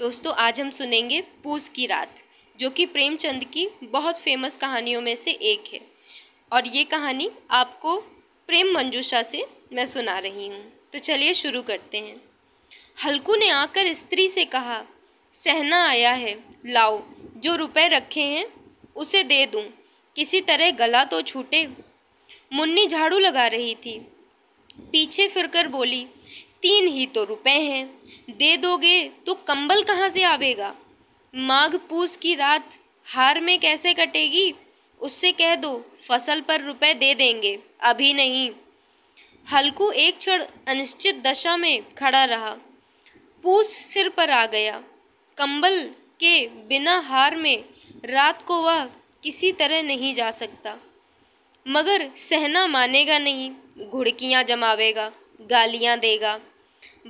दोस्तों आज हम सुनेंगे पूस की रात जो कि प्रेमचंद की बहुत फेमस कहानियों में से एक है और ये कहानी आपको प्रेम मंजूषा से मैं सुना रही हूँ तो चलिए शुरू करते हैं हल्कू ने आकर स्त्री से कहा सहना आया है लाओ जो रुपए रखे हैं उसे दे दूँ किसी तरह गला तो छूटे मुन्नी झाड़ू लगा रही थी पीछे फिरकर बोली तीन ही तो रुपए हैं दे दोगे तो कंबल कहाँ से आवेगा माघ पूस की रात हार में कैसे कटेगी उससे कह दो फसल पर रुपए दे देंगे अभी नहीं हल्कू एक क्षण अनिश्चित दशा में खड़ा रहा पूस सिर पर आ गया कंबल के बिना हार में रात को वह किसी तरह नहीं जा सकता मगर सहना मानेगा नहीं घुड़कियाँ जमावेगा गालियाँ देगा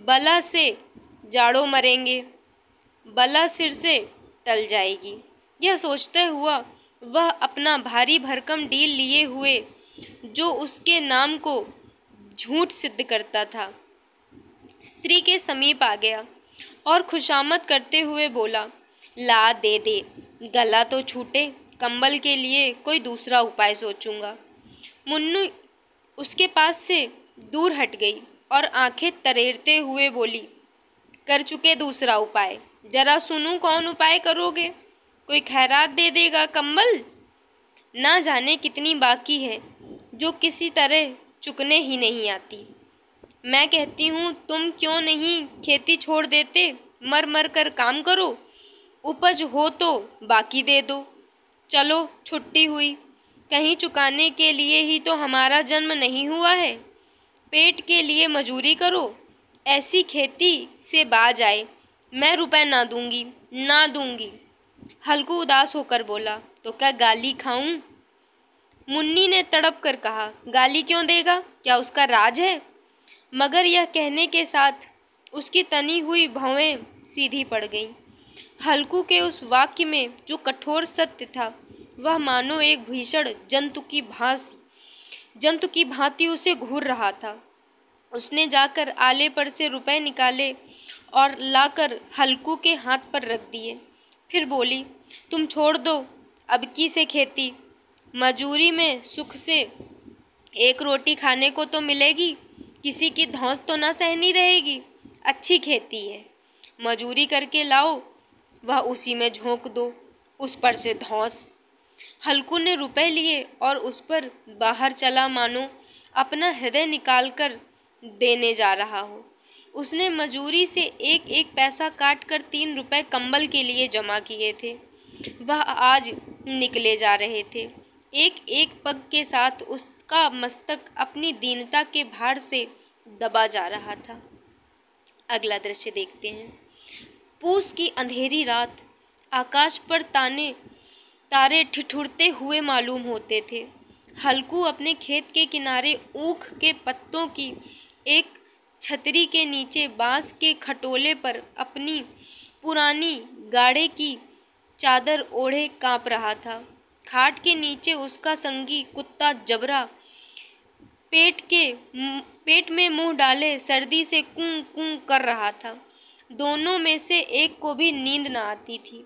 बला से जाड़ो मरेंगे बला सिर से टल जाएगी यह सोचते हुआ वह अपना भारी भरकम डील लिए हुए जो उसके नाम को झूठ सिद्ध करता था स्त्री के समीप आ गया और खुशामद करते हुए बोला ला दे दे गला तो छूटे कंबल के लिए कोई दूसरा उपाय सोचूंगा मुन्नू उसके पास से दूर हट गई और आंखें तरेरते हुए बोली कर चुके दूसरा उपाय जरा सुनो कौन उपाय करोगे कोई खैरात दे देगा कम्बल ना जाने कितनी बाकी है जो किसी तरह चुकने ही नहीं आती मैं कहती हूँ तुम क्यों नहीं खेती छोड़ देते मर मर कर काम करो उपज हो तो बाकी दे दो चलो छुट्टी हुई कहीं चुकाने के लिए ही तो हमारा जन्म नहीं हुआ है पेट के लिए मजूरी करो ऐसी खेती से बाज आए मैं रुपए ना दूंगी ना दूंगी हल्कू उदास होकर बोला तो क्या गाली खाऊं मुन्नी ने तड़प कर कहा गाली क्यों देगा क्या उसका राज है मगर यह कहने के साथ उसकी तनी हुई भवें सीधी पड़ गईं हल्कू के उस वाक्य में जो कठोर सत्य था वह मानो एक भीषण जंतु की भांस जंतु की भांति उसे घूर रहा था उसने जाकर आले पर से रुपए निकाले और लाकर हल्कू के हाथ पर रख दिए फिर बोली तुम छोड़ दो अब की से खेती मजूरी में सुख से एक रोटी खाने को तो मिलेगी किसी की धौंस तो ना सहनी रहेगी अच्छी खेती है मजूरी करके लाओ वह उसी में झोंक दो उस पर से धौंस हल्कू ने रुपए लिए और उस पर बाहर चला मानो अपना हृदय निकाल कर देने जा रहा हो उसने मजूरी से एक एक पैसा काट कर तीन रुपए कंबल के लिए जमा किए थे वह आज निकले जा रहे थे एक एक पग के साथ उसका मस्तक अपनी दीनता के भार से दबा जा रहा था अगला दृश्य देखते हैं पूस की अंधेरी रात आकाश पर ताने तारे ठिठुरते हुए मालूम होते थे हल्कू अपने खेत के किनारे ऊख के पत्तों की एक छतरी के नीचे बांस के खटोले पर अपनी पुरानी गाड़े की चादर ओढ़े कांप रहा था खाट के नीचे उसका संगी कुत्ता जबरा पेट के पेट में मुंह डाले सर्दी से कुं कुं कर रहा था दोनों में से एक को भी नींद ना आती थी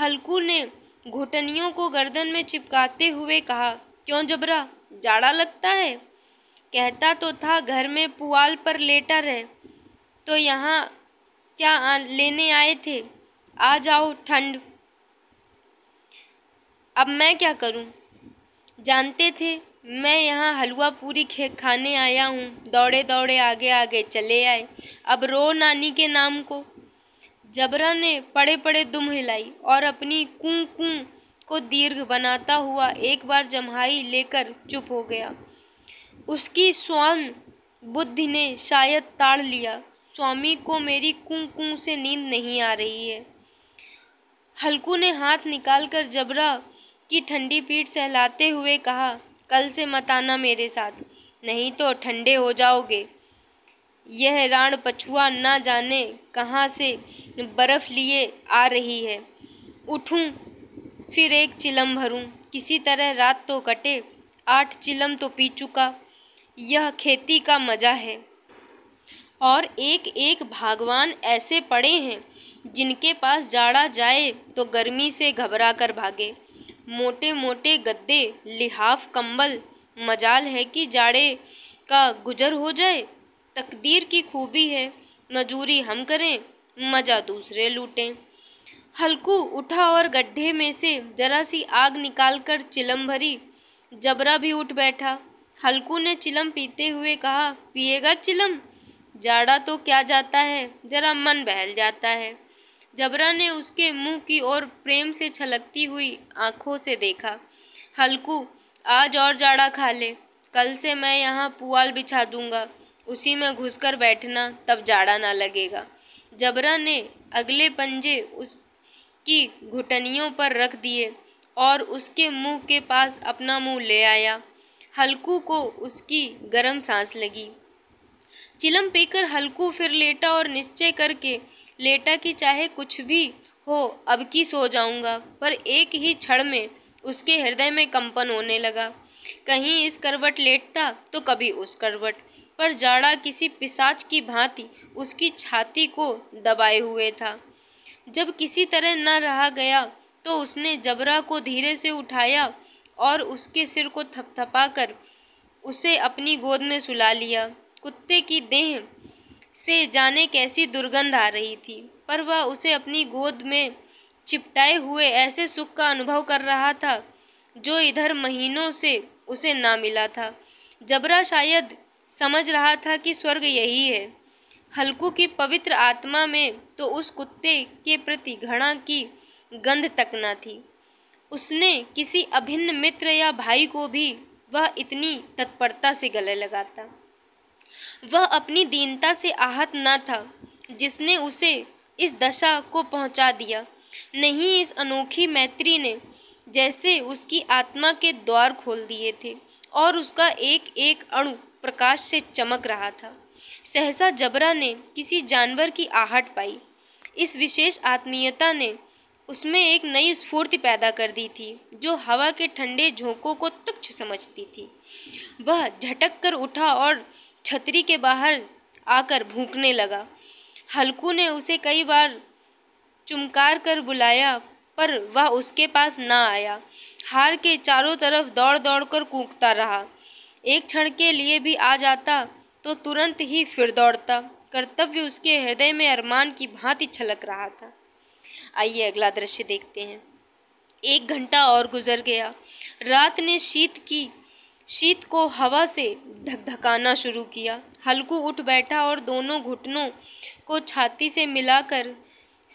हल्कू ने घुटनियों को गर्दन में चिपकाते हुए कहा क्यों जबरा जाड़ा लगता है कहता तो था घर में पुआल पर लेटा रहे तो यहाँ क्या आ, लेने आए थे आ जाओ ठंड अब मैं क्या करूँ जानते थे मैं यहाँ हलवा पूरी खे खाने आया हूँ दौड़े दौड़े आगे आगे चले आए अब रो नानी के नाम को जबरा ने पड़े पड़े दुम हिलाई और अपनी कूं कू को दीर्घ बनाता हुआ एक बार जम्हाई लेकर चुप हो गया उसकी स्वान बुद्धि ने शायद ताड़ लिया स्वामी को मेरी कुं कू से नींद नहीं आ रही है हल्कू ने हाथ निकालकर जबरा की ठंडी पीठ सहलाते हुए कहा कल से मत आना मेरे साथ नहीं तो ठंडे हो जाओगे यह राण पछुआ न जाने कहाँ से बर्फ़ लिए आ रही है उठूँ फिर एक चिलम भरूँ किसी तरह रात तो कटे आठ चिलम तो पी चुका यह खेती का मज़ा है और एक एक भागवान ऐसे पड़े हैं जिनके पास जाड़ा जाए तो गर्मी से घबरा कर भागे मोटे मोटे गद्दे लिहाफ कंबल मजाल है कि जाड़े का गुजर हो जाए तकदीर की खूबी है मजूरी हम करें मज़ा दूसरे लूटें हल्कू उठा और गड्ढे में से जरा सी आग निकाल कर चिलम भरी जबरा भी उठ बैठा हल्कू ने चिलम पीते हुए कहा पिएगा चिलम जाड़ा तो क्या जाता है जरा मन बहल जाता है जबरा ने उसके मुंह की ओर प्रेम से छलकती हुई आंखों से देखा हल्कू आज और जाड़ा खा ले कल से मैं यहाँ पुआल बिछा दूंगा उसी में घुसकर बैठना तब जाड़ा ना लगेगा जबरा ने अगले पंजे उसकी घुटनियों पर रख दिए और उसके मुंह के पास अपना मुंह ले आया हल्कू को उसकी गर्म सांस लगी चिलम पीकर हल्कू फिर लेटा और निश्चय करके लेटा कि चाहे कुछ भी हो अब की सो जाऊंगा पर एक ही क्षण में उसके हृदय में कंपन होने लगा कहीं इस करवट लेटता तो कभी उस करवट पर जाड़ा किसी पिसाच की भांति उसकी छाती को दबाए हुए था जब किसी तरह न रहा गया तो उसने जबरा को धीरे से उठाया और उसके सिर को थपथपा कर उसे अपनी गोद में सुला लिया कुत्ते की देह से जाने कैसी दुर्गंध आ रही थी पर वह उसे अपनी गोद में चिपटाए हुए ऐसे सुख का अनुभव कर रहा था जो इधर महीनों से उसे ना मिला था जबरा शायद समझ रहा था कि स्वर्ग यही है हल्कू की पवित्र आत्मा में तो उस कुत्ते के प्रति घृणा की गंध तक न थी उसने किसी अभिन्न मित्र या भाई को भी वह इतनी तत्परता से गले लगाता वह अपनी दीनता से आहत न था जिसने उसे इस दशा को पहुंचा दिया नहीं इस अनोखी मैत्री ने जैसे उसकी आत्मा के द्वार खोल दिए थे और उसका एक एक अणु प्रकाश से चमक रहा था सहसा जबरा ने किसी जानवर की आहट पाई इस विशेष आत्मीयता ने उसमें एक नई स्फूर्ति पैदा कर दी थी जो हवा के ठंडे झोंकों को तुच्छ समझती थी वह झटक कर उठा और छतरी के बाहर आकर भूखने लगा हल्कू ने उसे कई बार चुमकार कर बुलाया पर वह उसके पास ना आया हार के चारों तरफ दौड़ दौड़ कर कूदता रहा एक क्षण के लिए भी आ जाता तो तुरंत ही फिर दौड़ता कर्तव्य उसके हृदय में अरमान की भांति छलक रहा था आइए अगला दृश्य देखते हैं एक घंटा और गुजर गया रात ने शीत की शीत को हवा से धकधकाना शुरू किया हल्कू उठ बैठा और दोनों घुटनों को छाती से मिलाकर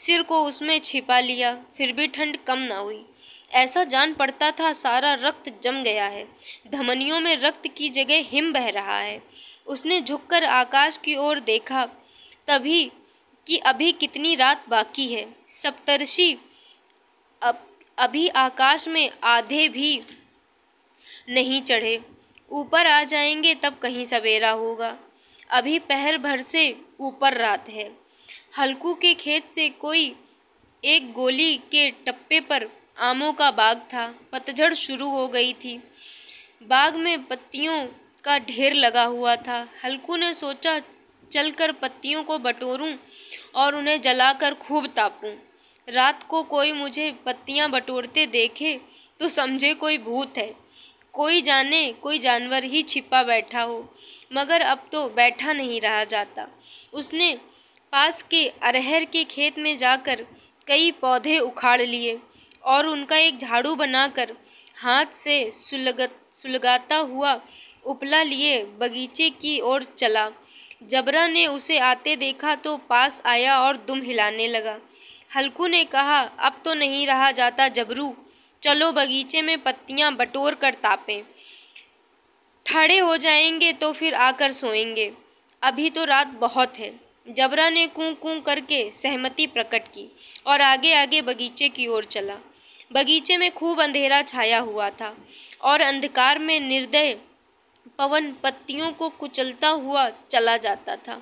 सिर को उसमें छिपा लिया फिर भी ठंड कम ना हुई ऐसा जान पड़ता था सारा रक्त जम गया है धमनियों में रक्त की जगह हिम बह रहा है उसने झुककर आकाश की ओर देखा तभी कि अभी कितनी रात बाकी है सप्तर्षि अब अभी आकाश में आधे भी नहीं चढ़े ऊपर आ जाएंगे तब कहीं सवेरा होगा अभी पहर भर से ऊपर रात है हल्कू के खेत से कोई एक गोली के टप्पे पर आमों का बाग था पतझड़ शुरू हो गई थी बाग में पत्तियों का ढेर लगा हुआ था हल्कू ने सोचा चलकर पत्तियों को बटोरूं और उन्हें जलाकर खूब तापूं रात को कोई मुझे पत्तियां बटोरते देखे तो समझे कोई भूत है कोई जाने कोई जानवर ही छिपा बैठा हो मगर अब तो बैठा नहीं रहा जाता उसने पास के अरहर के खेत में जाकर कई पौधे उखाड़ लिए और उनका एक झाड़ू बनाकर हाथ से सुलग सुलगाता हुआ उपला लिए बगीचे की ओर चला जबरा ने उसे आते देखा तो पास आया और दुम हिलाने लगा हल्कू ने कहा अब तो नहीं रहा जाता जबरू चलो बगीचे में पत्तियां बटोर कर तापें ठाड़े हो जाएंगे तो फिर आकर सोएंगे अभी तो रात बहुत है जबरा ने कूं कूं करके सहमति प्रकट की और आगे आगे बगीचे की ओर चला बगीचे में खूब अंधेरा छाया हुआ था और अंधकार में निर्दय पवन पत्तियों को कुचलता हुआ चला जाता था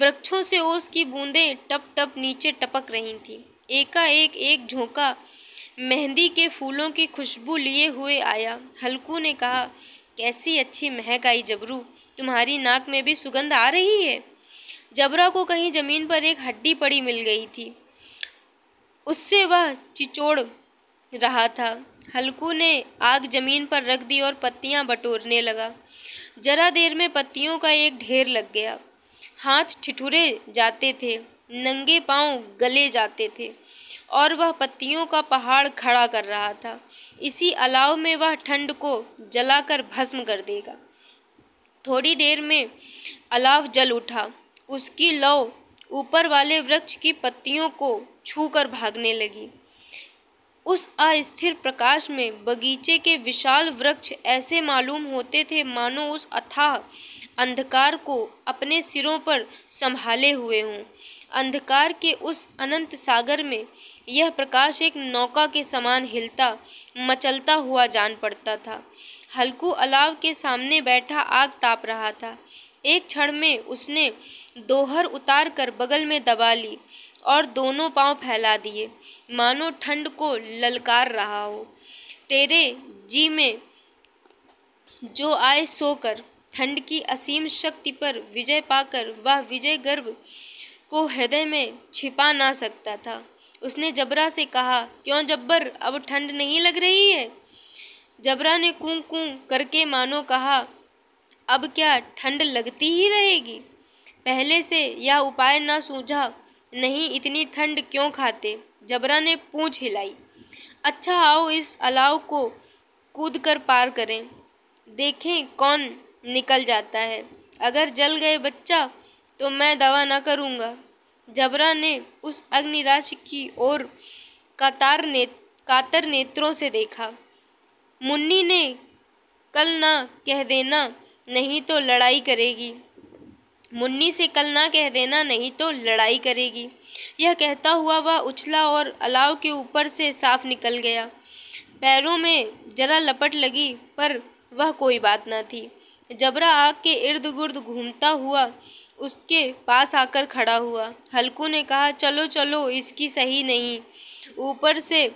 वृक्षों से ओस की बूंदें टप टप नीचे टपक रही थीं एकाएक एक झोंका मेहंदी के फूलों की खुशबू लिए हुए आया हल्कू ने कहा कैसी अच्छी महक आई जबरू तुम्हारी नाक में भी सुगंध आ रही है जबरा को कहीं ज़मीन पर एक हड्डी पड़ी मिल गई थी उससे वह चिचोड़ रहा था हल्कू ने आग जमीन पर रख दी और पत्तियां बटोरने लगा जरा देर में पत्तियों का एक ढेर लग गया हाथ ठिठुरे जाते थे नंगे पांव गले जाते थे और वह पत्तियों का पहाड़ खड़ा कर रहा था इसी अलाव में वह ठंड को जलाकर भस्म कर देगा थोड़ी देर में अलाव जल उठा उसकी लौ ऊपर वाले वृक्ष की पत्तियों को छूकर भागने लगी उस अस्थिर प्रकाश में बगीचे के विशाल वृक्ष ऐसे मालूम होते थे मानो उस अथाह अंधकार को अपने सिरों पर संभाले हुए हों अंधकार के उस अनंत सागर में यह प्रकाश एक नौका के समान हिलता मचलता हुआ जान पड़ता था हल्कू अलाव के सामने बैठा आग ताप रहा था एक क्षण में उसने दोहर उतार कर बगल में दबा ली और दोनों पांव फैला दिए मानो ठंड को ललकार रहा हो तेरे जी में जो आए सोकर ठंड की असीम शक्ति पर विजय पाकर वह विजय गर्भ को हृदय में छिपा ना सकता था उसने जबरा से कहा क्यों जब्बर अब ठंड नहीं लग रही है जबरा ने कूं कूं करके मानो कहा अब क्या ठंड लगती ही रहेगी पहले से यह उपाय ना सूझा नहीं इतनी ठंड क्यों खाते जबरा ने पूँछ हिलाई अच्छा आओ इस अलाव को कूद कर पार करें देखें कौन निकल जाता है अगर जल गए बच्चा तो मैं दवा ना करूँगा जबरा ने उस अग्निराश की ओर कातार ने कातर नेत्रों से देखा मुन्नी ने कल ना कह देना नहीं तो लड़ाई करेगी मुन्नी से कल ना कह देना नहीं तो लड़ाई करेगी यह कहता हुआ वह उछला और अलाव के ऊपर से साफ निकल गया पैरों में जरा लपट लगी पर वह कोई बात ना थी जबरा आग के इर्द गुर्द घूमता हुआ उसके पास आकर खड़ा हुआ हल्कू ने कहा चलो चलो इसकी सही नहीं ऊपर से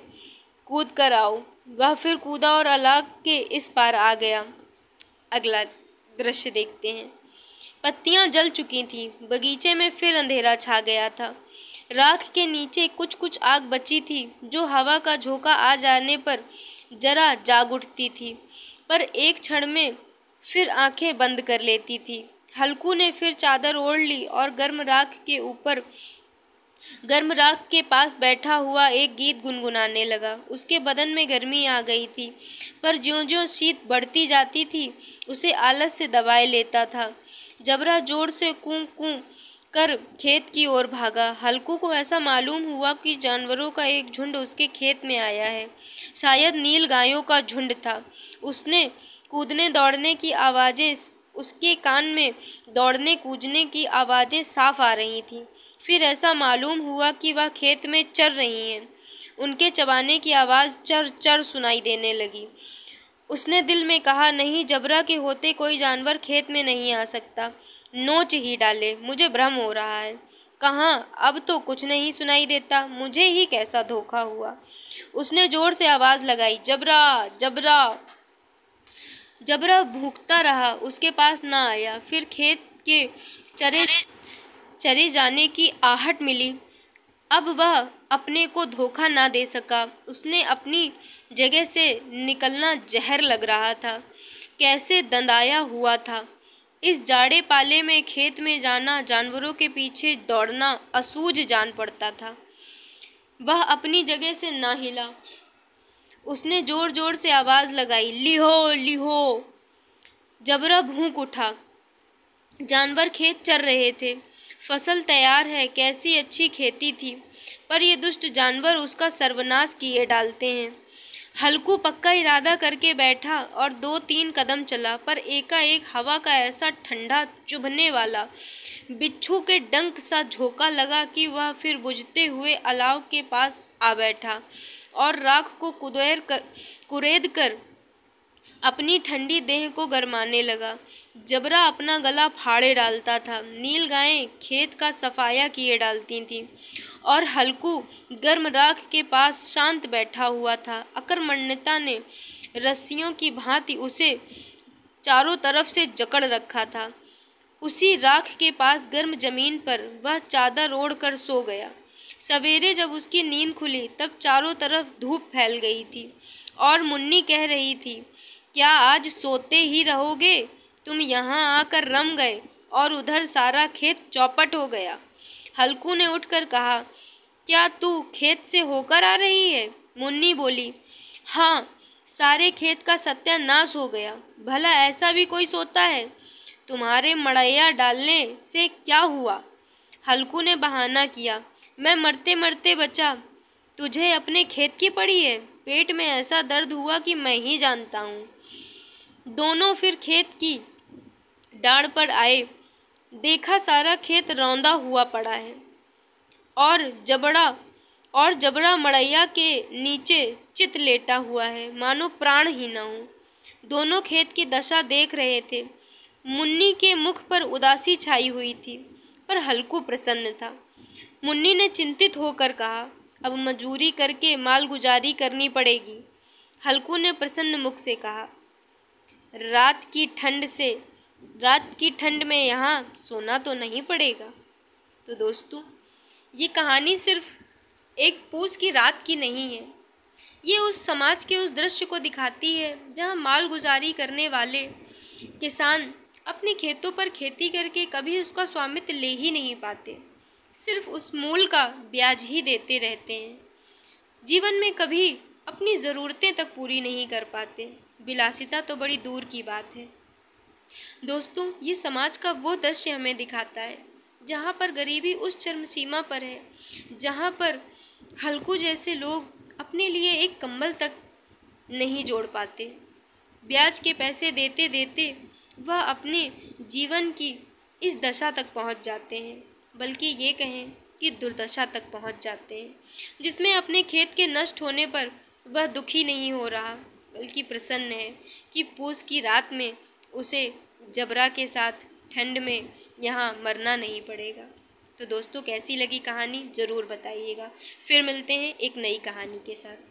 कूद कर आओ वह फिर कूदा और अलाग के इस पार आ गया अगला दृश्य देखते हैं पत्तियाँ जल चुकी थीं बगीचे में फिर अंधेरा छा गया था राख के नीचे कुछ कुछ आग बची थी जो हवा का झोंका आ जाने पर जरा जाग उठती थी पर एक क्षण में फिर आंखें बंद कर लेती थी हल्कू ने फिर चादर ओढ़ ली और गर्म राख के ऊपर गर्म राख के पास बैठा हुआ एक गीत गुनगुनाने लगा उसके बदन में गर्मी आ गई थी पर ज्यों ज्यों शीत बढ़ती जाती थी उसे आलस से दबाए लेता था जबरा जोर से कूँ कूँ कर खेत की ओर भागा हल्कू को ऐसा मालूम हुआ कि जानवरों का एक झुंड उसके खेत में आया है शायद नील गायों का झुंड था उसने कूदने दौड़ने की आवाज़ें उसके कान में दौड़ने कूदने की आवाज़ें साफ आ रही थीं फिर ऐसा मालूम हुआ कि वह खेत में चर रही हैं उनके चबाने की आवाज़ चर चर सुनाई देने लगी उसने दिल में कहा नहीं जबरा के होते कोई जानवर खेत में नहीं आ सकता नोच ही डाले मुझे भ्रम हो रहा है कहाँ अब तो कुछ नहीं सुनाई देता मुझे ही कैसा धोखा हुआ उसने ज़ोर से आवाज़ लगाई जबरा जबरा जबरा भूखता रहा उसके पास ना आया फिर खेत के चरे चरे जाने की आहट मिली अब वह अपने को धोखा ना दे सका उसने अपनी जगह से निकलना जहर लग रहा था कैसे दंदाया हुआ था इस जाड़े पाले में खेत में जाना जानवरों के पीछे दौड़ना असूझ जान पड़ता था वह अपनी जगह से ना हिला उसने ज़ोर ज़ोर से आवाज़ लगाई लिहो लिहो जबरा भूख उठा जानवर खेत चर रहे थे फसल तैयार है कैसी अच्छी खेती थी पर ये दुष्ट जानवर उसका सर्वनाश किए डालते हैं हल्कू पक्का इरादा करके बैठा और दो तीन कदम चला पर एकाएक हवा का ऐसा ठंडा चुभने वाला बिच्छू के डंक सा झोंका लगा कि वह फिर बुझते हुए अलाव के पास आ बैठा और राख को कुदेर कर कुरेद कर अपनी ठंडी देह को गरमाने लगा जबरा अपना गला फाड़े डालता था नील गायें खेत का सफाया किए डालती थीं और हल्कू गर्म राख के पास शांत बैठा हुआ था अकर्मण्यता ने रस्सियों की भांति उसे चारों तरफ से जकड़ रखा था उसी राख के पास गर्म जमीन पर वह चादर ओढ़ कर सो गया सवेरे जब उसकी नींद खुली तब चारों तरफ धूप फैल गई थी और मुन्नी कह रही थी क्या आज सोते ही रहोगे तुम यहाँ आकर रम गए और उधर सारा खेत चौपट हो गया हल्कू ने उठकर कहा क्या तू खेत से होकर आ रही है मुन्नी बोली हाँ सारे खेत का सत्यानाश हो गया भला ऐसा भी कोई सोता है तुम्हारे मड़ैया डालने से क्या हुआ हल्कू ने बहाना किया मैं मरते मरते बचा तुझे अपने खेत की पड़ी है पेट में ऐसा दर्द हुआ कि मैं ही जानता हूँ दोनों फिर खेत की डाढ़ पर आए देखा सारा खेत रौंदा हुआ पड़ा है और जबड़ा और जबड़ा मड़ैया के नीचे चित लेटा हुआ है मानो प्राण ही ना हो दोनों खेत की दशा देख रहे थे मुन्नी के मुख पर उदासी छाई हुई थी पर हल्कू प्रसन्न था मुन्नी ने चिंतित होकर कहा अब मजूरी करके मालगुजारी करनी पड़ेगी हल्कू ने प्रसन्न मुख से कहा रात की ठंड से रात की ठंड में यहाँ सोना तो नहीं पड़ेगा तो दोस्तों ये कहानी सिर्फ एक पूछ की रात की नहीं है ये उस समाज के उस दृश्य को दिखाती है जहाँ मालगुजारी करने वाले किसान अपने खेतों पर खेती करके कभी उसका स्वामित्व ले ही नहीं पाते सिर्फ उस मूल का ब्याज ही देते रहते हैं जीवन में कभी अपनी ज़रूरतें तक पूरी नहीं कर पाते विलासिता तो बड़ी दूर की बात है दोस्तों ये समाज का वो दृश्य हमें दिखाता है जहाँ पर गरीबी उस चरम सीमा पर है जहाँ पर हल्कू जैसे लोग अपने लिए एक कंबल तक नहीं जोड़ पाते ब्याज के पैसे देते देते वह अपने जीवन की इस दशा तक पहुँच जाते हैं बल्कि ये कहें कि दुर्दशा तक पहुंच जाते हैं जिसमें अपने खेत के नष्ट होने पर वह दुखी नहीं हो रहा बल्कि प्रसन्न है कि पूस की रात में उसे जबरा के साथ ठंड में यहाँ मरना नहीं पड़ेगा तो दोस्तों कैसी लगी कहानी ज़रूर बताइएगा फिर मिलते हैं एक नई कहानी के साथ